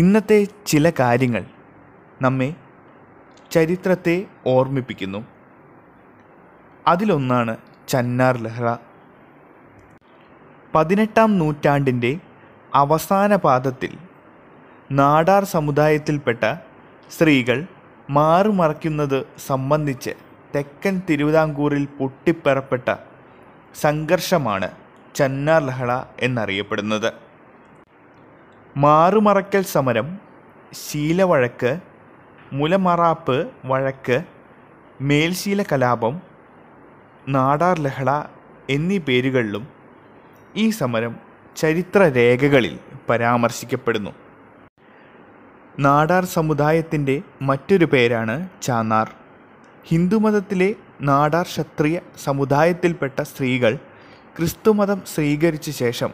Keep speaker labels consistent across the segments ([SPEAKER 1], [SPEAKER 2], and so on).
[SPEAKER 1] ഇന്നത്തെ ചില കാര്യങ്ങൾ നമ്മെ ചരിത്രത്തെ ഓർമ്മിപ്പിക്കുന്നു അതിലൊന്നാണ് ചന്നാർ ലഹ്റ പതിനെട്ടാം നൂറ്റാണ്ടിൻ്റെ അവസാന പാദത്തിൽ നാടാർ സമുദായത്തിൽപ്പെട്ട സ്ത്രീകൾ മാറുമറയ്ക്കുന്നത് സംബന്ധിച്ച് തെക്കൻ തിരുവിതാംകൂറിൽ പൊട്ടിപ്പറപ്പെട്ട സംഘർഷമാണ് ചന്നാർ ലഹള എന്നറിയപ്പെടുന്നത് മാറുമറക്കൽ സമരം ശീലവഴക്ക് മുലമറാപ്പ് വഴക്ക് മേൽശീല കലാപം നാടാർ ലഹള എന്നീ പേരുകളിലും ഈ സമരം ചരിത്രരേഖകളിൽ പരാമർശിക്കപ്പെടുന്നു നാടാർ സമുദായത്തിൻ്റെ മറ്റൊരു പേരാണ് ചാന്നാർ ഹിന്ദുമതത്തിലെ നാടാർ ക്ഷത്രിയ സമുദായത്തിൽപ്പെട്ട സ്ത്രീകൾ ക്രിസ്തുമതം സ്വീകരിച്ച ശേഷം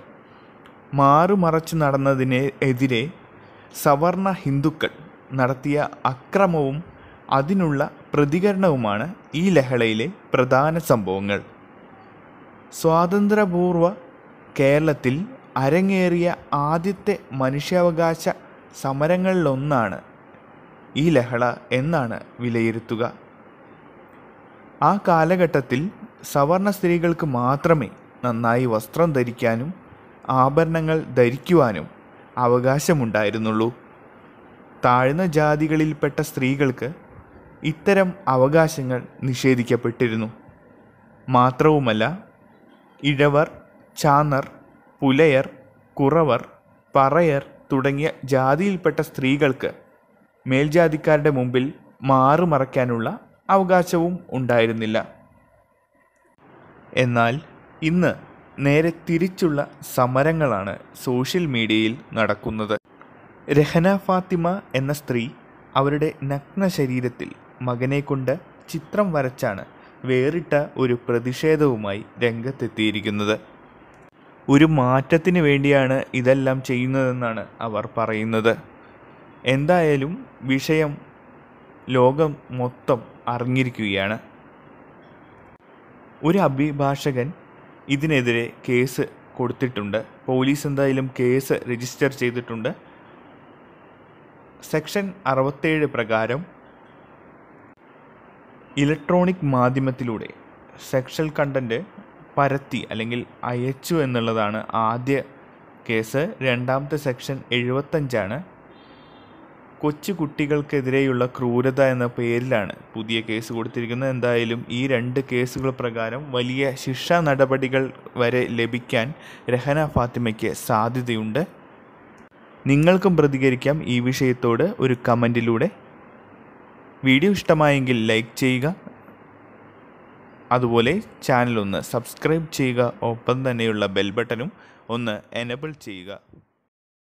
[SPEAKER 1] മാറുമറച്ചു നടന്നതിനെ എതിരെ സവർണ ഹിന്ദുക്കൾ നടത്തിയ അക്രമവും അതിനുള്ള പ്രതികരണവുമാണ് ഈ ലഹളയിലെ പ്രധാന സംഭവങ്ങൾ സ്വാതന്ത്ര്യപൂർവ കേരളത്തിൽ അരങ്ങേറിയ ആദ്യത്തെ മനുഷ്യാവകാശ സമരങ്ങളിലൊന്നാണ് ഈ ലഹള എന്നാണ് വിലയിരുത്തുക ആ കാലഘട്ടത്തിൽ സവർണ സ്ത്രീകൾക്ക് മാത്രമേ നന്നായി വസ്ത്രം ധരിക്കാനും ആഭരണങ്ങൾ ധരിക്കുവാനും അവകാശമുണ്ടായിരുന്നുള്ളൂ താഴ്ന്ന ജാതികളിൽപ്പെട്ട സ്ത്രീകൾക്ക് ഇത്തരം അവകാശങ്ങൾ നിഷേധിക്കപ്പെട്ടിരുന്നു മാത്രവുമല്ല ഇഴവർ ചാന്നർ പുലയർ കുറവർ പറയർ തുടങ്ങിയ ജാതിയിൽപ്പെട്ട സ്ത്രീകൾക്ക് മേൽജാതിക്കാരുടെ മുമ്പിൽ മാറുമറയ്ക്കാനുള്ള അവകാശവും ഉണ്ടായിരുന്നില്ല എന്നാൽ ഇന്ന് നേരെ തിരിച്ചുള്ള സമരങ്ങളാണ് സോഷ്യൽ മീഡിയയിൽ നടക്കുന്നത് രഹന ഫാത്തിമ എന്ന സ്ത്രീ അവരുടെ നഗ്ന ശരീരത്തിൽ മകനെ കൊണ്ട് ചിത്രം വരച്ചാണ് വേറിട്ട ഒരു പ്രതിഷേധവുമായി രംഗത്തെത്തിയിരിക്കുന്നത് ഒരു മാറ്റത്തിന് വേണ്ടിയാണ് ഇതെല്ലാം ചെയ്യുന്നതെന്നാണ് അവർ പറയുന്നത് എന്തായാലും വിഷയം ലോകം മൊത്തം അറിഞ്ഞിരിക്കുകയാണ് ഒരു അഭിഭാഷകൻ ഇതിനെതിരെ കേസ് കൊടുത്തിട്ടുണ്ട് പോലീസ് എന്തായാലും കേസ് രജിസ്റ്റർ ചെയ്തിട്ടുണ്ട് സെക്ഷൻ അറുപത്തേഴ് പ്രകാരം ഇലക്ട്രോണിക് മാധ്യമത്തിലൂടെ സെക്ഷൽ കണ്ടൻറ്റ് പരത്തി അല്ലെങ്കിൽ അയച്ചു എന്നുള്ളതാണ് ആദ്യ കേസ് രണ്ടാമത്തെ സെക്ഷൻ എഴുപത്തഞ്ചാണ് കൊച്ചു കുട്ടികൾക്കെതിരെയുള്ള ക്രൂരത എന്ന പേരിലാണ് പുതിയ കേസ് കൊടുത്തിരിക്കുന്നത് എന്തായാലും ഈ രണ്ട് കേസുകൾ പ്രകാരം വലിയ ശിക്ഷ നടപടികൾ വരെ ലഭിക്കാൻ രഹന ഫാത്തിമയ്ക്ക് സാധ്യതയുണ്ട് നിങ്ങൾക്കും പ്രതികരിക്കാം ഈ വിഷയത്തോട് ഒരു കമൻറ്റിലൂടെ വീഡിയോ ഇഷ്ടമായെങ്കിൽ ലൈക്ക് ചെയ്യുക അതുപോലെ ചാനലൊന്ന് സബ്സ്ക്രൈബ് ചെയ്യുക ഒപ്പം തന്നെയുള്ള ബെൽ ബട്ടനും ഒന്ന് എനബിൾ ചെയ്യുക